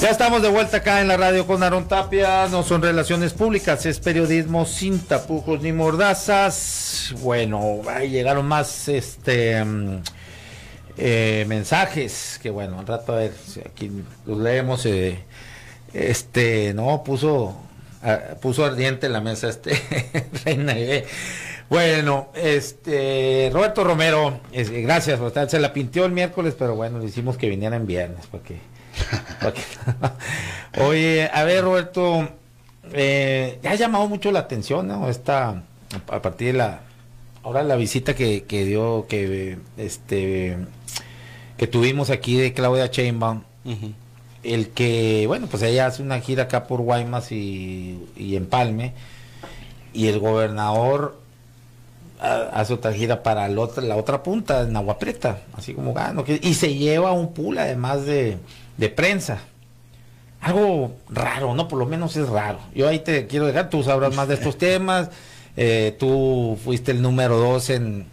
Ya estamos de vuelta acá en la radio con Aaron Tapia. No son relaciones públicas, es periodismo sin tapujos ni mordazas. Bueno, ahí llegaron más este mm, eh, mensajes que bueno, un rato a ver aquí los leemos. Eh, este, no, puso, ah, puso ardiente en la mesa este Reina. Bueno, este Roberto Romero, gracias por estar. Se la pintió el miércoles, pero bueno, le hicimos que viniera en viernes porque Oye, a ver, Roberto, eh, ha llamado mucho la atención, ¿no? Esta, a partir de la, ahora la visita que, dio, que, este, que tuvimos aquí de Claudia Sheinbaum, el que, bueno, pues ella hace una gira acá por Guaymas y, y Empalme, y el gobernador ...hace otra gira para la otra punta, en agua preta, así como gano. y se lleva un pool además de, de prensa. Algo raro, ¿no? Por lo menos es raro. Yo ahí te quiero dejar, tú sabrás más de estos temas. Eh, tú fuiste el número dos en,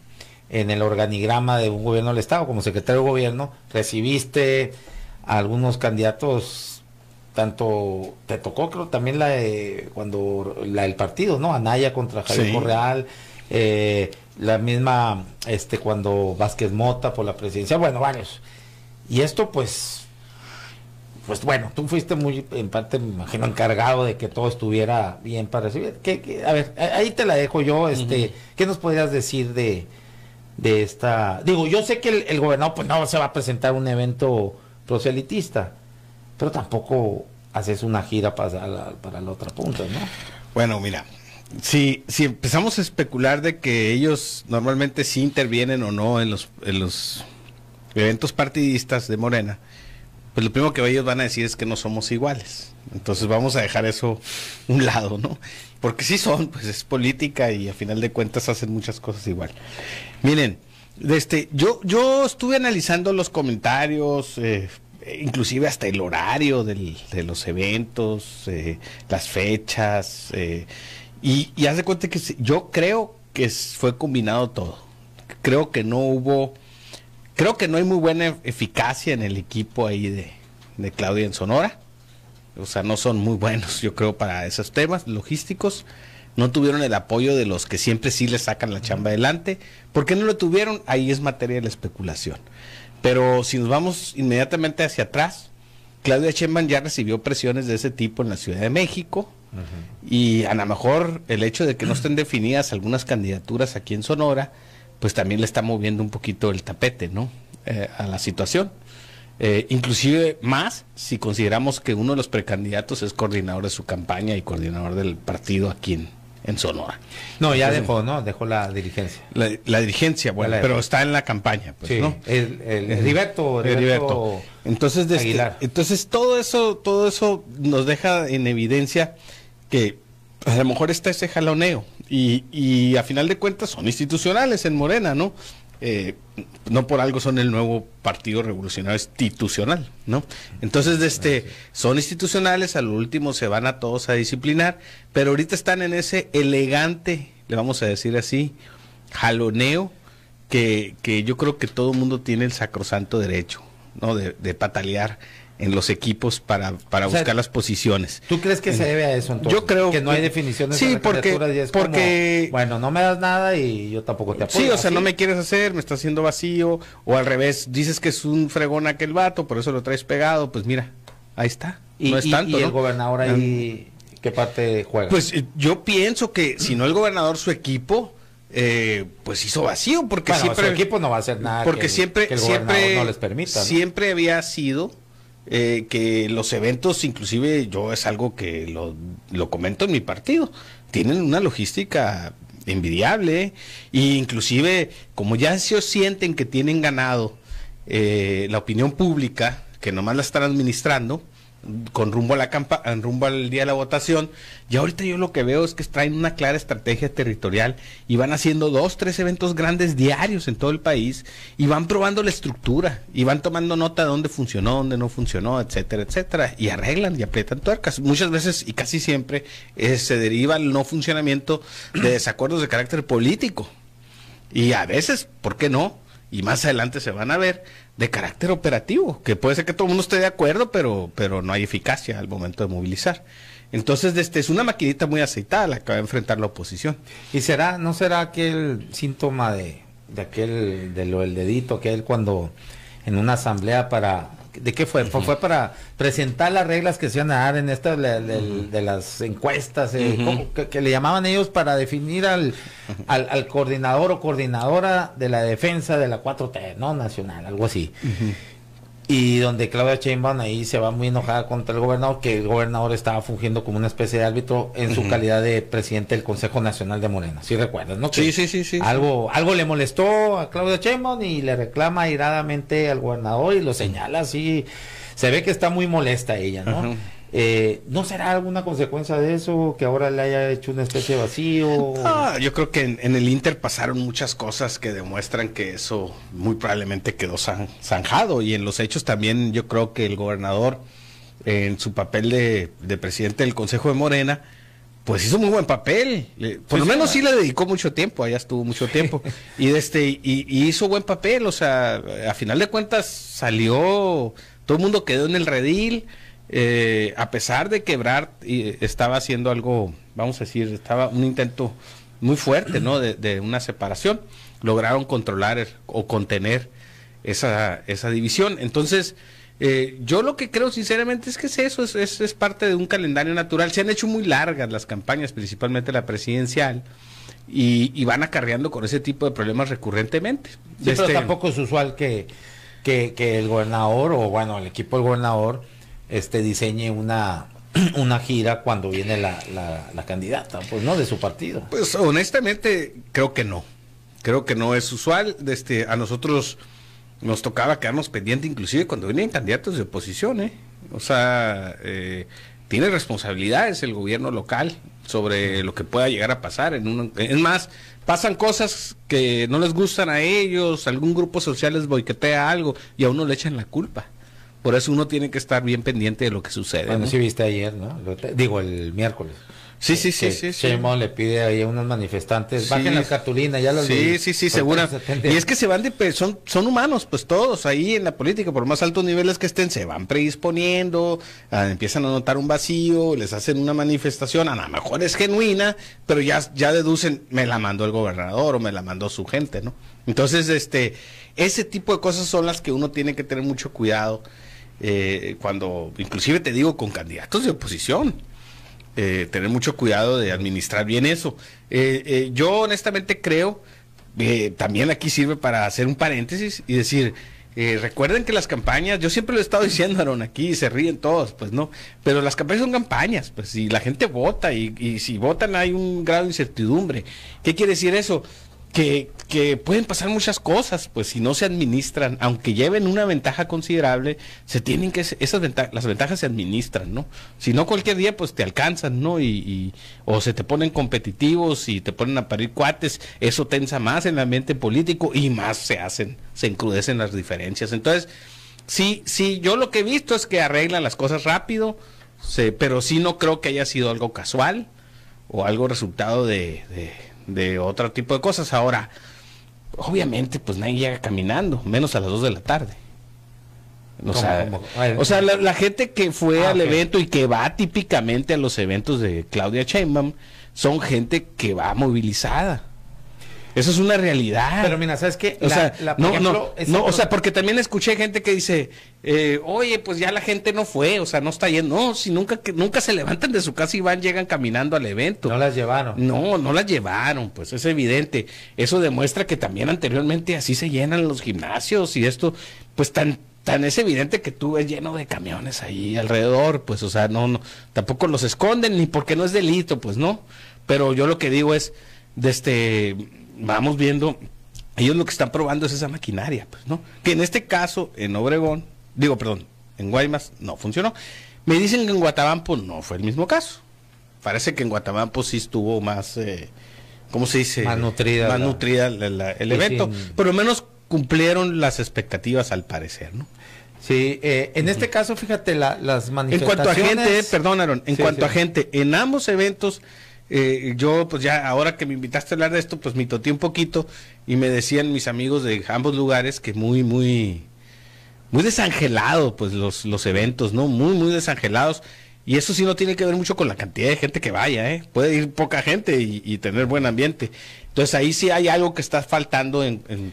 en el organigrama de un gobierno del Estado, como secretario de gobierno, recibiste algunos candidatos, tanto te tocó, creo, también la cuando la del partido, ¿no? Anaya contra Javier Correal, eh, la misma, este, cuando Vázquez Mota por la presidencia, bueno, varios. Y esto, pues, pues bueno, tú fuiste muy, en parte, me imagino, encargado de que todo estuviera bien para recibir. a ver, ahí te la dejo yo, este, ¿qué nos podrías decir de, de esta? Digo, yo sé que el, gobernador, pues no se va a presentar un evento proselitista, pero tampoco haces una gira para para la otra punta, ¿no? Bueno, mira, si, si empezamos a especular de que ellos normalmente sí intervienen o no en los, los eventos partidistas de Morena, pues lo primero que ellos van a decir es que no somos iguales. Entonces vamos a dejar eso un lado, ¿no? Porque si son, pues es política y a final de cuentas hacen muchas cosas igual. Miren, este, yo, yo estuve analizando los comentarios, eh, inclusive hasta el horario de los eventos, eh, las fechas, eh, y, y haz cuenta que yo creo que fue combinado todo. Creo que no hubo, creo que no hay muy buena eficacia en el equipo ahí de, Claudia en Sonora. O sea, no son muy buenos, yo creo, para esos temas logísticos. No tuvieron el apoyo de los que siempre sí le sacan la chamba adelante. ¿Por qué no lo tuvieron? Ahí es materia de la especulación. Pero si nos vamos inmediatamente hacia atrás, Claudia Cheman ya recibió presiones de ese tipo en la Ciudad de México, y a lo mejor el hecho de que no estén definidas algunas candidaturas aquí en Sonora, pues también le está moviendo un poquito el tapete, ¿no? Eh, a la situación. Eh, inclusive más si consideramos que uno de los precandidatos es coordinador de su campaña y coordinador del partido aquí en, Sonora. No, ya dejó, ¿no? Dejó la dirigencia. La, dirigencia, bueno, pero está en la campaña, pues, ¿no? El, el, Entonces, entonces todo eso, todo eso nos deja en evidencia que pues, a lo mejor está ese jaloneo y, a final de cuentas son institucionales en Morena, ¿no? Eh, no por algo son el nuevo partido revolucionario institucional, ¿no? Entonces, este, son institucionales, a lo último se van a todos a disciplinar, pero ahorita están en ese elegante, le vamos a decir así, jaloneo, que, que yo creo que todo el mundo tiene el sacrosanto derecho, ¿no? De, de patalear en los equipos para, para buscar las posiciones. ¿Tú crees que se debe a eso entonces? Yo creo que no hay definiciones. Sí, de porque, porque bueno, no me das nada y yo tampoco te apoyo. Sí, o sea, no me quieres hacer, me está haciendo vacío o al revés, dices que es un fregón aquel vato, por eso lo traes pegado, pues mira, ahí está. Y, no es tanto, el gobernador ahí qué parte juega? Pues eh, yo pienso que si no el gobernador su equipo eh, pues hizo vacío porque siempre su equipo no va a hacer nada porque siempre siempre no les permita, siempre había sido eh, que los eventos, inclusive yo es algo que lo, lo comento en mi partido, tienen una logística envidiable e inclusive como ya se sienten que tienen ganado eh, la opinión pública, que nomás la están administrando, con rumbo a la campa, rumbo al día de la votación. Y ahorita yo lo que veo es que traen una clara estrategia territorial y van haciendo dos, tres eventos grandes diarios en todo el país y van probando la estructura y van tomando nota de dónde funcionó, dónde no funcionó, etcétera, etcétera. Y arreglan y aprietan tuercas. Muchas veces y casi siempre eh, se deriva el no funcionamiento de desacuerdos de carácter político. Y a veces, ¿por qué no? Y más adelante se van a ver de carácter operativo, que puede ser que todo el mundo esté de acuerdo, pero, pero no hay eficacia al momento de movilizar. Entonces, este, es una maquinita muy aceitada la que va a enfrentar la oposición. ¿Y será, no será aquel síntoma de, aquel, de lo del dedito, que él cuando en una asamblea para ¿De qué fue? fue para presentar las reglas que se iban a dar en estas de, las encuestas, eh, que, le llamaban ellos para definir al, al, coordinador o coordinadora de la defensa de la 4T, ¿no? Nacional, algo así y donde Claudia Sheinbaum ahí se va muy enojada contra el gobernador, que el gobernador estaba fungiendo como una especie de árbitro en su calidad de presidente del Consejo Nacional de Morena, si recuerdas, ¿no? sí, sí, sí, sí. Algo, algo le molestó a Claudia Sheinbaum y le reclama airadamente al gobernador y lo señala así, se ve que está muy molesta ella, ¿no? Eh, ¿No será alguna consecuencia de eso que ahora le haya hecho una especie de vacío? Ah, yo creo que en, el Inter pasaron muchas cosas que demuestran que eso muy probablemente quedó zanjado y en los hechos también yo creo que el gobernador en su papel de, presidente del Consejo de Morena pues hizo muy buen papel. por lo menos sí le dedicó mucho tiempo, allá estuvo mucho tiempo. y, este, y, y, hizo buen papel, o sea, a final de cuentas salió, todo el mundo quedó en el redil. Eh, a pesar de que Brad eh, estaba haciendo algo, vamos a decir, estaba un intento muy fuerte, ¿no? De, una separación, lograron controlar o contener esa, esa división. Entonces, eh, yo lo que creo sinceramente es que es eso, es, parte de un calendario natural. Se han hecho muy largas las campañas, principalmente la presidencial, y, van acarreando con ese tipo de problemas recurrentemente. pero este tampoco es usual que, que el gobernador, o bueno, el equipo del gobernador, este diseñe una, una gira cuando viene la, la, candidata, pues no, de su partido. Pues honestamente creo que no, creo que no es usual, este, a nosotros nos tocaba quedarnos pendiente inclusive cuando vienen candidatos de oposición, ¿eh? o sea, eh, tiene responsabilidades el gobierno local sobre lo que pueda llegar a pasar. En un, es más, pasan cosas que no les gustan a ellos, algún grupo social les boiquetea algo y a uno le echan la culpa. Por eso uno tiene que estar bien pendiente de lo que sucede. Bueno, sí viste ayer, ¿no? Digo, el miércoles. Sí, sí, sí, sí. le pide ahí a unos manifestantes, bajen la cartulina, ya lo Sí, sí, sí, segura. Y es que se van de son son humanos, pues todos ahí en la política, por más altos niveles que estén, se van predisponiendo, ah, empiezan a notar un vacío, les hacen una manifestación, a lo mejor es genuina, pero ya ya deducen, me la mandó el gobernador o me la mandó su gente, ¿no? Entonces, este, ese tipo de cosas son las que uno tiene que tener mucho cuidado. Eh, cuando inclusive te digo con candidatos de oposición. Eh, tener mucho cuidado de administrar bien eso. Eh, yo honestamente creo, también aquí sirve para hacer un paréntesis y decir, recuerden que las campañas, yo siempre lo he estado diciendo, Aaron, aquí se ríen todos, pues no, pero las campañas son campañas, pues si la gente vota y, y si votan hay un grado de incertidumbre. ¿Qué quiere decir eso? que, pueden pasar muchas cosas, pues si no se administran, aunque lleven una ventaja considerable, se tienen que, esas ventajas, las ventajas se administran, ¿no? Si no cualquier día, pues te alcanzan, ¿no? Y, o se te ponen competitivos y te ponen a parir cuates, eso tensa más en el ambiente político y más se hacen, se encrudecen las diferencias. Entonces, sí, sí, yo lo que he visto es que arreglan las cosas rápido, pero sí no creo que haya sido algo casual o algo resultado de de otro tipo de cosas. Ahora, obviamente, pues nadie llega caminando, menos a las 2 de la tarde. O sea, o sea la, gente que fue ah, al evento y que va típicamente a los eventos de Claudia Sheinbaum son gente que va movilizada. Eso es una realidad. Pero mira, ¿sabes qué? o sea, no, no, o sea, porque también escuché gente que dice, eh, oye, pues ya la gente no fue, o sea, no está lleno No, si nunca, que, nunca se levantan de su casa y van, llegan caminando al evento. No las llevaron. No, no las llevaron, pues es evidente. Eso demuestra que también anteriormente así se llenan los gimnasios y esto, pues tan tan es evidente que tú ves lleno de camiones ahí alrededor, pues, o sea, no, no, tampoco los esconden ni porque no es delito, pues, no. Pero yo lo que digo es, de este, vamos viendo, ellos lo que están probando es esa maquinaria, pues, ¿no? Que en este caso, en Obregón, digo, perdón, en Guaymas no funcionó. Me dicen que en Guatabampo no fue el mismo caso. Parece que en Guatabampo sí estuvo más, eh, ¿cómo se dice? Más nutrida. Más nutrida el pues evento. Por lo menos cumplieron las expectativas al parecer, ¿no? Sí, eh, en este caso, fíjate, las manifestaciones... En cuanto a gente, perdón, Aaron, en cuanto a gente, en ambos eventos eh, yo pues ya ahora que me invitaste a hablar de esto, pues me toté un poquito y me decían mis amigos de ambos lugares que muy, muy, muy desangelado pues los, los eventos, ¿no? Muy, muy desangelados. Y eso sí no tiene que ver mucho con la cantidad de gente que vaya, ¿eh? Puede ir poca gente y, tener buen ambiente. Entonces ahí sí hay algo que está faltando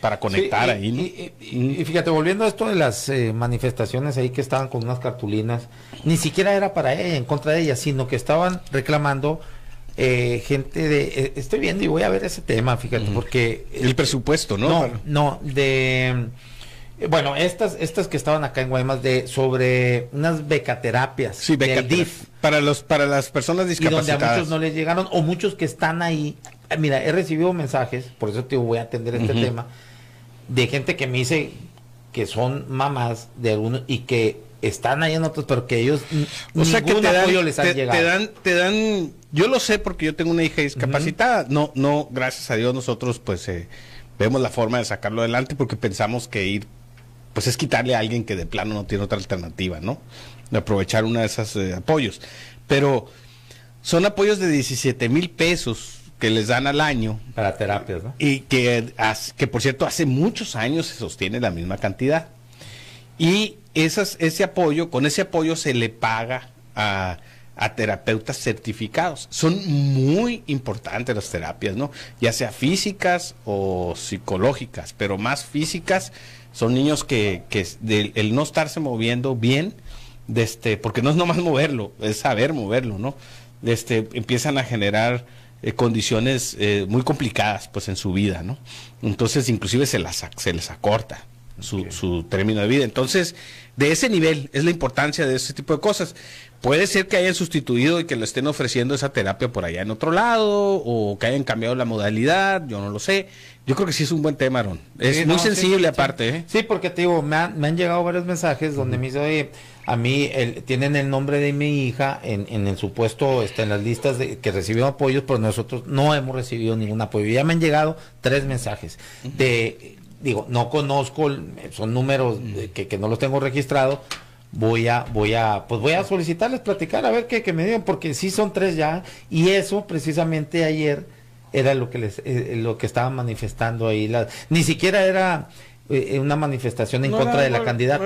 para conectar ahí. Y, fíjate, volviendo a esto de las eh, manifestaciones ahí que estaban con unas cartulinas, ni siquiera era para ella, en contra de ella, sino que estaban reclamando eh, gente de... Eh, estoy viendo y voy a ver ese tema, fíjate, porque... El presupuesto, ¿no? No, de... Eh, bueno, estas, estas que estaban acá en Guaymas de sobre unas becaterapias sí, DIF. Para los, para las personas discapacitadas. Y donde a muchos no les llegaron, o muchos que están ahí. Mira, he recibido mensajes, por eso te voy a atender este tema, de gente que me dice que son mamás de algunos y que están ahí en otros, pero que ellos o te dan, apoyo les han te, llegado. Te dan, te dan, yo lo sé porque yo tengo una hija discapacitada. No, no, gracias a Dios nosotros pues eh, vemos la forma de sacarlo adelante porque pensamos que ir, pues es quitarle a alguien que de plano no tiene otra alternativa, ¿no? De aprovechar una de esas eh, apoyos. Pero son apoyos de 17 mil pesos que les dan al año. Para terapias, ¿no? Y que, que por cierto hace muchos años se sostiene la misma cantidad. Y ese apoyo, con ese apoyo se le paga a, terapeutas certificados. Son muy importantes las terapias, ¿no? Ya sea físicas o psicológicas, pero más físicas son niños que, el no estarse moviendo bien, de este, porque no es nomás moverlo, es saber moverlo, ¿no? Este, empiezan a generar eh, condiciones eh, muy complicadas pues en su vida, ¿no? Entonces inclusive se las, se les acorta su, término de vida. Entonces, de ese nivel es la importancia de ese tipo de cosas. Puede ser que hayan sustituido y que lo estén ofreciendo esa terapia por allá en otro lado, o que hayan cambiado la modalidad, yo no lo sé. Yo creo que sí es un buen tema, Aaron. Es muy sensible aparte. ¿eh? Sí. porque te digo, me han, llegado varios mensajes donde me dice, a mí tienen el nombre de mi hija en, el supuesto, está en las listas de, que recibió apoyos, pero nosotros no hemos recibido ningún apoyo. Ya me han llegado tres mensajes de digo, no conozco, son números de, que, que, no los tengo registrados, voy a, voy a, pues voy a solicitarles platicar a ver qué, me digan, porque sí son tres ya, y eso precisamente ayer era lo que les, eh, lo que estaban manifestando ahí, la, ni siquiera era eh, una manifestación en contra de la candidata.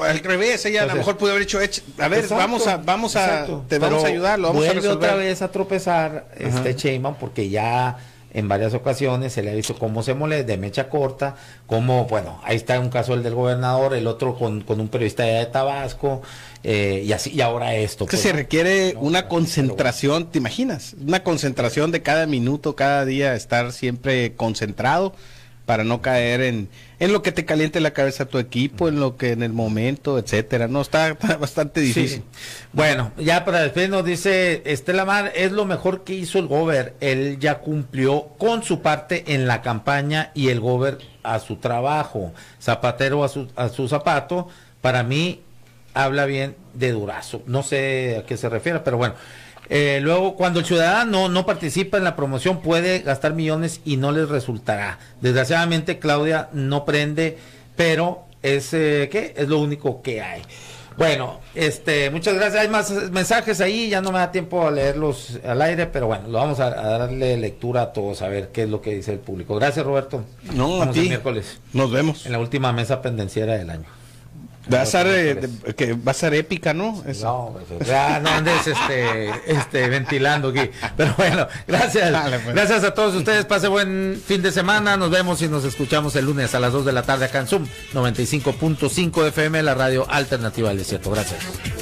al revés, ella a lo mejor pudo haber hecho, a ver, vamos a, vamos a, te vamos a ayudar, lo vamos a otra vez a tropezar, este Sheyman, porque ya en varias ocasiones, se le ha visto cómo se molesta, de mecha corta, como, bueno, ahí está un caso el del gobernador, el otro con, un periodista de Tabasco, eh, y así, y ahora esto. se requiere una concentración, ¿te imaginas? Una concentración de cada minuto, cada día, estar siempre concentrado para no caer en, en lo que te caliente la cabeza tu equipo, en lo que en el momento, etcétera. No, está, bastante difícil. Bueno, ya para después nos dice Estela Mar, es lo mejor que hizo el Gober. Él ya cumplió con su parte en la campaña y el Gober a su trabajo. Zapatero a su, a su zapato. Para mí, habla bien de Durazo. No sé a qué se refiere, pero bueno. Eh, luego, cuando el ciudadano no participa en la promoción, puede gastar millones y no les resultará. Desgraciadamente, Claudia no prende, pero es, eh, es lo único que hay. Bueno, este, muchas gracias. Hay más mensajes ahí, ya no me da tiempo a leerlos al aire, pero bueno, lo vamos a, darle lectura a todos a ver qué es lo que dice el público. Gracias, Roberto. No, a ti. miércoles. Nos vemos. En la última mesa pendenciera del año. Va a ser eh, que va a ser épica, ¿no? No, pues, no andes este, este, ventilando aquí. Pero bueno, gracias. Pues. Gracias a todos ustedes. Pase buen fin de semana. Nos vemos y nos escuchamos el lunes a las 2 de la tarde acá en Zoom 95.5 FM, la radio alternativa del desierto. Gracias.